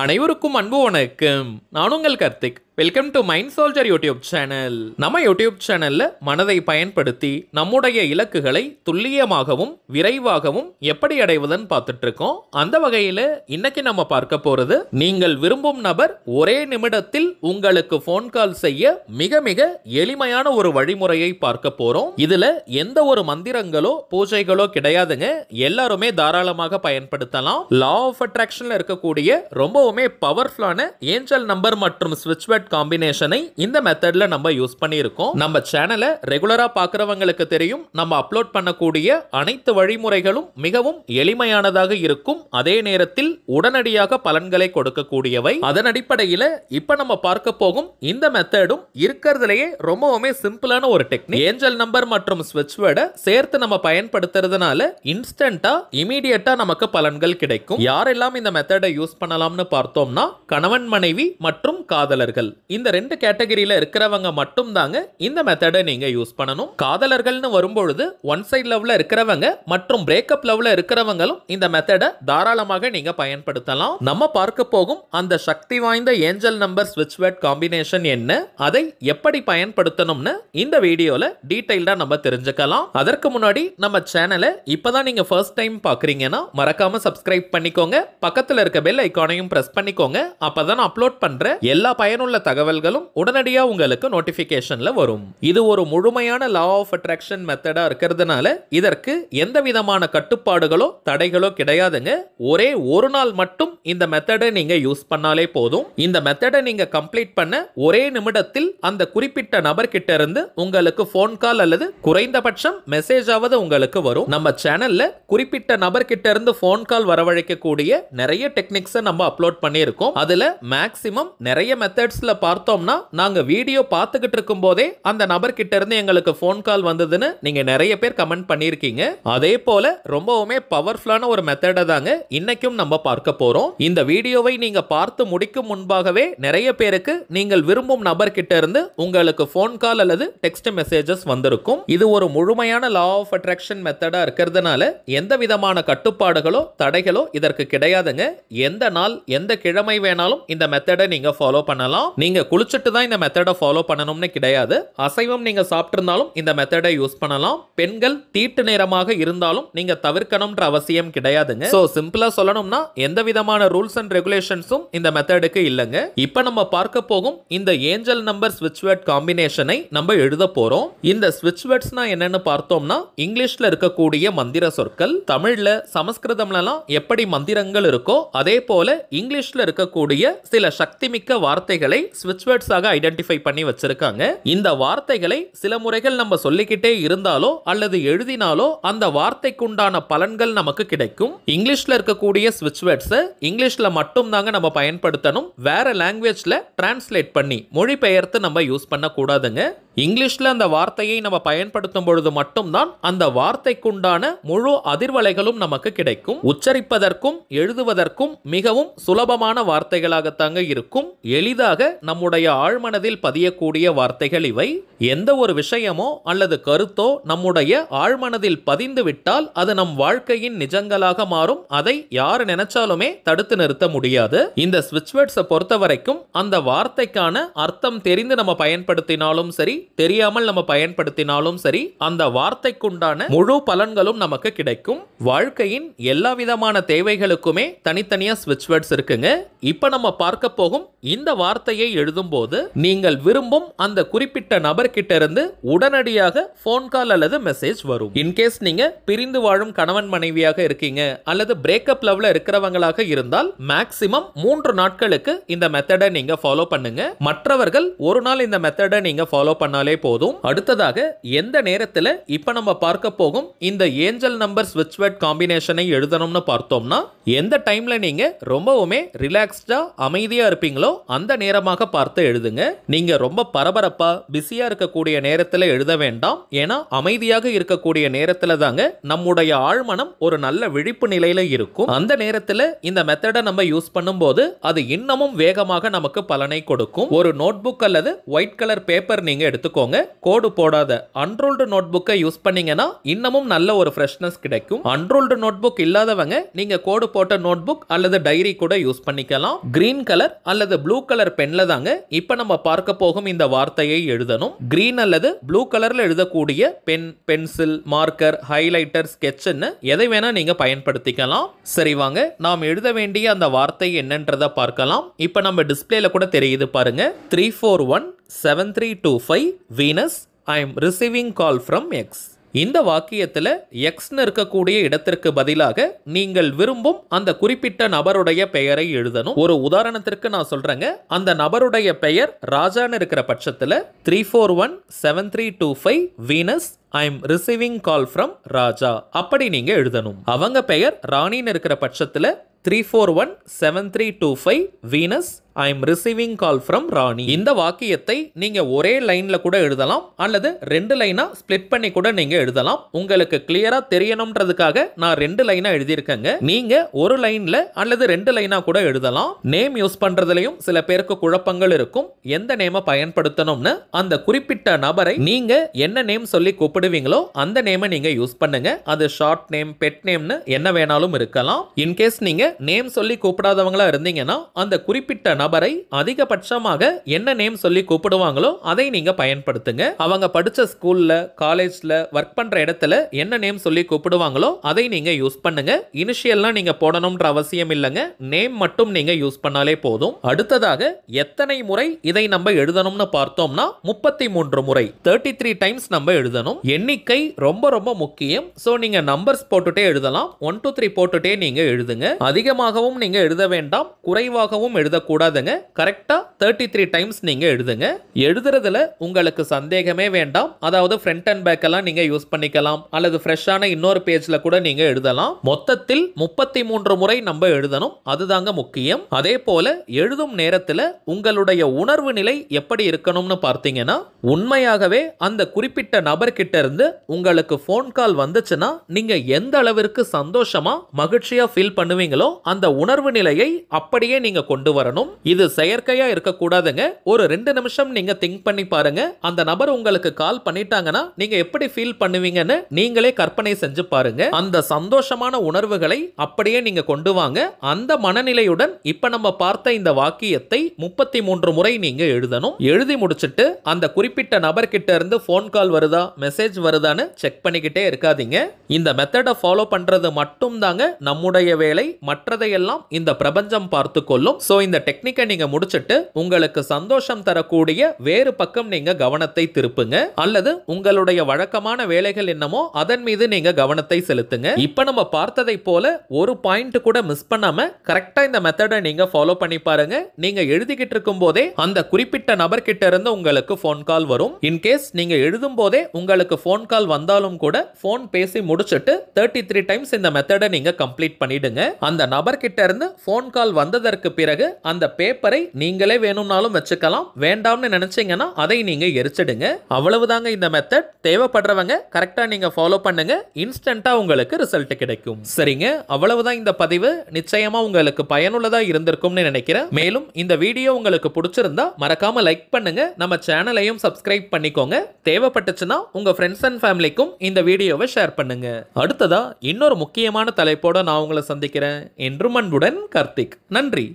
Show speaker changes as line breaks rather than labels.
அனைவருக்கும் அன்பு வணக்கம் நான் உங்கள் Karthik welcome to mind soldier YouTube channel நம்ம யூடியூப் சேனல்ல மனதை பயன்படுத்தி நம்முடைய இலக்குகளை துல்லியமாகவும் விரைவாகவும் எப்படி அடைவதுன்னு பார்த்துட்டு இருக்கோம் அந்த வகையில இன்னைக்கு நம்ம பார்க்க போறது நீங்கள் விரும்பும் நபர் ஒரே நிமிடத்தில் உங்களுக்கு ஃபோன் கால் செய்ய மிக மிக எளிமையான ஒரு வழிமுறையை பார்க்க போறோம் இதுல எந்த ஒரு மந்திரங்களோ பூஜைகளோ கிடையாதுங்க எல்லாருமே தாராளமாக பயன்படுத்தலாம் லா ஆஃப் அட்ராக்ஷன்ல இருக்கக்கூடிய ரொம்பவுமே பவர்ஃபுல்லான ஏஞ்சல் நம்பர் மற்றும் ஸ்விட்ச் வேர்ட் காம்பினேஷனை இந்த மெத்தட்ல நம்ம யூஸ் பண்ணியிருக்கோம் நம்ம சேனலை ரெகுலரா பாக்குறவங்களுக்கு தெரியும் நம்ம அப்லோட் பண்ணக்கூடிய அனைத்து வழிமுறைகளும் மிகவும் எளிமையானதாக இருக்கும் அதே நேரத்தில் உடனடியாக பலன்களை கொடுக்கக்கூடியவை அதன் அடிப்படையில இப்ப நம்ம பார்க்க போகும் இந்த மெத்தடும் இருக்கிறதுலையே ரொம்பவுமே சிம்பிளான ஒரு டெக்னிக் ஏஞ்சல் நம்பர் மற்றும் ஸ்விட்ச் வேர்டை சேர்த்து நம்ம பயன்படுத்துறதுனால இன்ஸ்டன்டா இமீடியட்டா நமக்கு பலன்கள் கிடைக்கும் யாரெல்லாம் இந்த மெத்தடை யூஸ் பண்ணலாம்னு பார்த்தோம்னா கணவன் மனைவி மற்றும் காதலர்கள் இந்த ரெண்டு கேட்டகரியில் இருக்கிறவங்க மட்டும் தாங்க இந்த மெத்தடை நீங்கள் யூஸ் பண்ணணும் காதலர்கள்னு வரும்பொழுது ஒன் சைட் லவ்ல இருக்கிறவங்க மற்றும் பிரேக்கப் லவ்ல இருக்கிறவங்களும் இந்த மெத்தடை தாராளமாக நீங்கள் பயன்படுத்தலாம் நம்ம பார்க்க போகும் அந்த சக்தி வாய்ந்த ஏஞ்சல் நம்பர் ஸ்விட்ச் வேர்ட் காம்பினேஷன் என்ன அதை எப்படி பயன்படுத்தணும்னு இந்த வீடியோவில் டீட்டெயில்டாக நம்ம தெரிஞ்சுக்கலாம் அதற்கு முன்னாடி நம்ம சேனலை இப்போதான் நீங்கள் ஃபர்ஸ்ட் டைம் பார்க்குறீங்கன்னா மறக்காமல் சப்ஸ்கிரைப் பண்ணிக்கோங்க பக்கத்தில் இருக்க பெல் ஐக்கானையும் ப்ரெஸ் பண்ணிக்கோங்க அப்போ தான் அப்லோட் பண்ணுற எல்லா பயனுள்ள தகவல்களும் உடனடியாக உங்களுக்கு நோட்டிஃபிகேஷனில் வரும் இது ஒரு முழுமையான லா ஆஃப் அட்ராக்ஷன் மெத்தடாக இருக்கிறதுனால இதற்கு எந்த விதமான கட்டுப்பாடுகளோ தடைகளோ கிடையாதுங்க ஒரே ஒரு நாள் மட்டும் இந்த மெத்தடை நீங்கள் யூஸ் பண்ணாலே போதும் இந்த மெத்தடை நீங்கள் கம்ப்ளீட் பண்ண ஒரே நிமிடத்தில் அந்த குறிப்பிட்ட நபர்கிட்ட இருந்து உங்களுக்கு ஃபோன் கால் அல்லது குறைந்தபட்சம் மெசேஜாவது உங்களுக்கு வரும் நம்ம சேனல்ல குறிப்பிட்ட நபர்கிட்ட இருந்து ஃபோன் கால் வரவழைக்கக்கூடிய நிறைய டெக்னிக்ஸை நம்ம அப்லோட் பண்ணியிருக்கோம் அதில் மேக்ஸிமம் நிறைய மெத்தட்ஸில் வீடியோவில் பார்த்தோம்னா நாங்கள் வீடியோ பார்த்துக்கிட்டு இருக்கும் போதே அந்த நபர்கிட்ட இருந்து எங்களுக்கு ஃபோன் கால் வந்ததுன்னு நீங்கள் நிறைய பேர் கமெண்ட் பண்ணியிருக்கீங்க அதே போல ரொம்பவுமே பவர்ஃபுல்லான ஒரு மெத்தடை தாங்க இன்னைக்கும் நம்ம பார்க்க போகிறோம் இந்த வீடியோவை நீங்கள் பார்த்து முடிக்கும் முன்பாகவே நிறைய பேருக்கு நீங்கள் விரும்பும் நபர்கிட்ட இருந்து உங்களுக்கு ஃபோன் கால் அல்லது டெக்ஸ்ட் மெசேஜஸ் வந்திருக்கும் இது ஒரு முழுமையான லா ஆஃப் அட்ராக்ஷன் மெத்தடாக இருக்கிறதுனால எந்த விதமான கட்டுப்பாடுகளோ தடைகளோ இதற்கு கிடையாதுங்க எந்த நாள் எந்த கிழமை வேணாலும் இந்த மெத்தடை நீங்கள் ஃபாலோ பண்ணலாம் நீங்கள் குளிச்சுட்டு தான் இந்த மெத்தடை ஃபாலோ பண்ணணும்னு கிடையாது அசைவம் நீங்கள் சாப்பிட்ருந்தாலும் இந்த மெத்தடை யூஸ் பண்ணலாம் பெண்கள் தீட்டு நேரமாக இருந்தாலும் நீங்கள் தவிர்க்கணும்ன்ற அவசியம் கிடையாதுங்க ஸோ சிம்பிளாக சொல்லணும்னா எந்த விதமான ரூல்ஸ் அண்ட் ரெகுலேஷன்ஸும் இந்த மெத்தடுக்கு இல்லைங்க இப்போ நம்ம பார்க்க போகும் இந்த ஏஞ்சல் நம்பர் ஸ்விட்ச் வேர்ட் காம்பினேஷனை நம்ம எழுத போகிறோம் இந்த ஸ்விட்ச் வேர்ட்ஸ்னா என்னன்னு பார்த்தோம்னா இங்கிலீஷில் இருக்கக்கூடிய மந்திர சொற்கள் தமிழில் சமஸ்கிருதம்லலாம் எப்படி மந்திரங்கள் இருக்கோ அதே போல இங்கிலீஷில் இருக்கக்கூடிய சில சக்திமிக்க வார்த்தைகளை ஸ்விட்ச் வேர்ட்ஸாக ஐடென்டிஃபை பண்ணி வச்சிருக்காங்க இந்த வார்த்தைகளை சில முறைகள் நம்ம சொல்லிக்கிட்டே இருந்தாலோ அல்லது எழுதினாலோ அந்த வார்த்தைக்குண்டான பலன்கள் நமக்கு கிடைக்கும் இங்கிலீஷ்ல இருக்கக்கூடிய ஸ்விட்ச் வேர்ட்ஸை இங்கிலீஷ்ல மட்டும் தாங்க நம்ம பயன்படுத்தணும் வேற லாங்குவேஜ்ல டிரான்ஸ்லேட் பண்ணி மொழி பெயர்த்து நம்ம யூஸ் பண்ணக்கூடாதுங்க இங்கிலீஷில் அந்த வார்த்தையை நம்ம பயன்படுத்தும் பொழுது மட்டும்தான் அந்த வார்த்தைக்குண்டான முழு அதிர்வலைகளும் நமக்கு கிடைக்கும் உச்சரிப்பதற்கும் எழுதுவதற்கும் மிகவும் சுலபமான வார்த்தைகளாகத்தாங்க இருக்கும் எளிதாக நம்முடைய ஆழ்மனதில் பதியக்கூடிய வார்த்தைகள் இவை எந்த ஒரு விஷயமோ அல்லது கருத்தோ நம்முடைய ஆழ்மனதில் பதிந்து விட்டால் அது நம் வாழ்க்கையின் நிஜங்களாக மாறும் அதை யார் நினைச்சாலுமே தடுத்து நிறுத்த முடியாது இந்த ஸ்விட்ச்வேர்ட்ஸை பொறுத்த வரைக்கும் அந்த வார்த்தைக்கான அர்த்தம் தெரிந்து நம்ம பயன்படுத்தினாலும் சரி தெரியாமல் நம்ம பயன்படுத்தினாலும் சரி அந்த வார்த்தைக்குண்டான முழு பலன்களும் நமக்கு கிடைக்கும் வாழ்க்கையின் எல்லா விதமான தேவைகளுக்குமே தனித்தனியா ஸ்விட்ச் வேர்ட்ஸ் இருக்குங்க இப்ப நம்ம பார்க்க போகும் இந்த வார்த்தையை எழுதும் போது நீங்கள் விரும்பும் அந்த குறிப்பிட்ட நபர்கிட்ட இருந்து உடனடியாக போன் கால் அல்லது மெசேஜ் வரும் இன்கேஸ் நீங்க பிரிந்து வாழும் கணவன் மனைவியாக இருக்கீங்க அல்லது பிரேக்கப் லவ்ல இருக்கிறவங்களாக இருந்தால் மேக்சிமம் மூன்று நாட்களுக்கு இந்த மெத்தடை நீங்க ஃபாலோ பண்ணுங்க மற்றவர்கள் ஒரு நாள் இந்த மெத்தடை நீங்க ஃபாலோ பண்ண பண்ணாலே போதும் அடுத்ததாக எந்த நேரத்தில் இப்போ நம்ம பார்க்க போகும் இந்த ஏஞ்சல் நம்பர் ஸ்விட்ச் வேர்ட் காம்பினேஷனை எழுதணும்னு பார்த்தோம்னா எந்த டைம்ல நீங்க ரொம்பவுமே ரிலாக்ஸ்டா அமைதியா இருப்பீங்களோ அந்த நேரமாக பார்த்து எழுதுங்க நீங்கள் ரொம்ப பரபரப்பாக பிஸியா இருக்கக்கூடிய நேரத்தில் எழுத வேண்டாம் ஏன்னா அமைதியாக இருக்கக்கூடிய நேரத்தில் தாங்க நம்முடைய ஆழ்மனம் ஒரு நல்ல விழிப்பு நிலையில இருக்கும் அந்த நேரத்தில் இந்த மெத்தடை நம்ம யூஸ் பண்ணும்போது அது இன்னமும் வேகமாக நமக்கு பலனை கொடுக்கும் ஒரு நோட்புக் அல்லது ஒயிட் கலர் பேப்பர் நீங்கள் எடுத்து எடுத்துக்கோங்க கோடு போடாத அன்ரோல்டு நோட் புக்கை யூஸ் பண்ணீங்கன்னா இன்னமும் நல்ல ஒரு ஃப்ரெஷ்னஸ் கிடைக்கும் அன்ரோல்டு நோட் புக் இல்லாதவங்க நீங்க கோடு போட்ட நோட் புக் அல்லது டைரி கூட யூஸ் பண்ணிக்கலாம் கிரீன் கலர் அல்லது ப்ளூ கலர் பென்ல தாங்க இப்ப நம்ம பார்க்க போகும் இந்த வார்த்தையை எழுதணும் கிரீன் அல்லது ப்ளூ கலர்ல எழுதக்கூடிய pen pencil marker highlighter sketch எதை வேணா நீங்க பயன்படுத்திக்கலாம் சரி வாங்க நாம் எழுத வேண்டிய அந்த வார்த்தை என்னன்றதை பார்க்கலாம் இப்போ நம்ம டிஸ்பிளேல கூட தெரியுது பாருங்க three four one seven three two five Venus I am receiving call from X இந்த வாக்கியத்தில் எக்ஸ்னு இருக்கக்கூடிய இடத்திற்கு பதிலாக நீங்கள் விரும்பும் அந்த குறிப்பிட்ட நபருடைய பெயரை எழுதணும் ஒரு உதாரணத்திற்கு நான் சொல்கிறேங்க அந்த நபருடைய பெயர் ராஜான்னு இருக்கிற பட்சத்தில் three four one seven three two five Venus I am receiving call from Raja அப்படி நீங்கள் எழுதணும் அவங்க பெயர் ராணின்னு இருக்கிற பட்சத்தில் three four one seven three two five Venus I am receiving call from Rani இந்த வாக்கியத்தை நீங்க ஒரே லைன்ல கூட எழுதலாம் அல்லது ரெண்டு லைனா ஸ்பிளிட் பண்ணி கூட நீங்க எழுதலாம் உங்களுக்கு கிளியரா தெரியணும்ன்றதுக்காக நான் ரெண்டு லைனா எழுதியிருக்கேங்க நீங்க ஒரு லைன்ல அல்லது ரெண்டு லைனா கூட எழுதலாம் நேம் யூஸ் பண்ணுறதுலையும் சில பேருக்கு குழப்பங்கள் இருக்கும் எந்த நேம பயன்படுத்தணும்னு அந்த குறிப்பிட்ட நபரை நீங்க என்ன நேம் சொல்லி கூப்பிடுவீங்களோ அந்த நேமை நீங்க யூஸ் பண்ணுங்க அது ஷார்ட் நேம் பெட் நேம்னு என்ன வேணாலும் இருக்கலாம் இன்கேஸ் நீங்க நேம் சொல்லி கூப்பிடாதவங்களா இருந்தீங்கன்னா அந்த குறிப்பிட்ட நபரை அதிகபட்சமாக என்ன நேம் சொல்லி கூப்பிடுவாங்களோ அதை நீங்கள் பயன்படுத்துங்க அவங்க படிச்ச ஸ்கூலில் காலேஜ்ல ஒர்க் பண்ணுற இடத்துல என்ன நேம் சொல்லி கூப்பிடுவாங்களோ அதை நீங்கள் யூஸ் பண்ணுங்க இனிஷியல்லாம் நீங்கள் போடணும்ன்ற அவசியம் இல்லைங்க நேம் மட்டும் நீங்கள் யூஸ் பண்ணாலே போதும் அடுத்ததாக எத்தனை முறை இதை நம்ம எழுதணும்னு பார்த்தோம்னா முப்பத்தி மூன்று முறை தேர்ட்டி த்ரீ டைம்ஸ் நம்ம எழுதணும் எண்ணிக்கை ரொம்ப ரொம்ப முக்கியம் ஸோ நீங்கள் நம்பர்ஸ் போட்டுட்டே எழுதலாம் ஒன் டூ த்ரீ போட்டுட்டே நீங்கள் எழுதுங்க அதிகமாகவும் நீங்கள் எழுத வேண்டாம் குறைவாகவும் எழுதக்கூடாது எழுதாதுங்க கரெக்டாக தேர்ட்டி த்ரீ டைம்ஸ் நீங்கள் எழுதுங்க எழுதுறதுல உங்களுக்கு சந்தேகமே வேண்டாம் அதாவது ஃப்ரண்ட் அண்ட் பேக் எல்லாம் நீங்கள் யூஸ் பண்ணிக்கலாம் அல்லது ஃப்ரெஷ்ஷான இன்னொரு பேஜில் கூட நீங்கள் எழுதலாம் மொத்தத்தில் முப்பத்தி மூன்று முறை நம்ம எழுதணும் அதுதாங்க முக்கியம் அதே போல எழுதும் நேரத்தில் உங்களுடைய உணர்வு நிலை எப்படி இருக்கணும்னு பார்த்தீங்கன்னா உண்மையாகவே அந்த குறிப்பிட்ட நபர்கிட்ட இருந்து உங்களுக்கு ஃபோன் கால் வந்துச்சுன்னா நீங்க எந்த அளவிற்கு சந்தோஷமா மகிழ்ச்சியா ஃபீல் பண்ணுவீங்களோ அந்த உணர்வு நிலையை அப்படியே நீங்க கொண்டு வரணும் இது செயற்கையாக இருக்கக்கூடாதுங்க ஒரு ரெண்டு நிமிஷம் நீங்கள் திங்க் பண்ணி பாருங்க அந்த நபர் உங்களுக்கு கால் பண்ணிட்டாங்கன்னா நீங்க எப்படி ஃபீல் பண்ணுவீங்கன்னு நீங்களே கற்பனை செஞ்சு பாருங்க அந்த சந்தோஷமான உணர்வுகளை அப்படியே நீங்க கொண்டு வாங்க அந்த மனநிலையுடன் இப்ப நம்ம பார்த்த இந்த வாக்கியத்தை முப்பத்தி மூன்று முறை நீங்க எழுதணும் எழுதி முடிச்சுட்டு அந்த குறிப்பிட்ட நபர்கிட்ட இருந்து ஃபோன் கால் வருதா மெசேஜ் வருதான்னு செக் பண்ணிக்கிட்டே இருக்காதீங்க இந்த மெத்தடை ஃபாலோ பண்றது மட்டும் தாங்க நம்முடைய வேலை மற்றதையெல்லாம் இந்த பிரபஞ்சம் பார்த்து கொள்ளும் ஸோ இந்த டெக்னிக் டெக்னிக்கை நீங்க முடிச்சுட்டு உங்களுக்கு சந்தோஷம் தரக்கூடிய வேறு பக்கம் நீங்க கவனத்தை திருப்புங்க அல்லது உங்களுடைய வழக்கமான வேலைகள் என்னமோ அதன் மீது நீங்க கவனத்தை செலுத்துங்க இப்ப நம்ம பார்த்ததை போல ஒரு பாயிண்ட் கூட மிஸ் பண்ணாம கரெக்டா இந்த மெத்தடை நீங்க ஃபாலோ பண்ணி பாருங்க நீங்க எழுதிக்கிட்டு இருக்கும் போதே அந்த குறிப்பிட்ட நபர்கிட்ட இருந்து உங்களுக்கு போன் கால் வரும் இன்கேஸ் நீங்க எழுதும் போதே உங்களுக்கு போன் கால் வந்தாலும் கூட போன் பேசி முடிச்சுட்டு தேர்ட்டி த்ரீ டைம்ஸ் இந்த மெத்தடை நீங்க கம்ப்ளீட் பண்ணிடுங்க அந்த நபர்கிட்ட இருந்து போன் கால் வந்ததற்கு பிறகு அந்த பேப்பரை நீங்களே வேணும்னாலும் வச்சுக்கலாம் வேண்டாம்னு நினைச்சீங்கன்னா அதை நீங்க எரிச்சிடுங்க அவ்வளவுதாங்க இந்த மெத்தட் தேவைப்படுறவங்க கரெக்டா நீங்க ஃபாலோ பண்ணுங்க இன்ஸ்டன்டா உங்களுக்கு ரிசல்ட் கிடைக்கும் சரிங்க அவ்வளவுதான் இந்த பதிவு நிச்சயமா உங்களுக்கு பயனுள்ளதா இருந்திருக்கும்னு நினைக்கிறேன் மேலும் இந்த வீடியோ உங்களுக்கு பிடிச்சிருந்தா மறக்காம லைக் பண்ணுங்க நம்ம சேனலையும் சப்ஸ்கிரைப் பண்ணிக்கோங்க தேவைப்பட்டுச்சுன்னா உங்க ஃப்ரெண்ட்ஸ் அண்ட் ஃபேமிலிக்கும் இந்த வீடியோவை ஷேர் பண்ணுங்க அடுத்ததா இன்னொரு முக்கியமான தலைப்போட நான் உங்களை சந்திக்கிறேன் என்றும் அன்புடன் கார்த்திக் நன்றி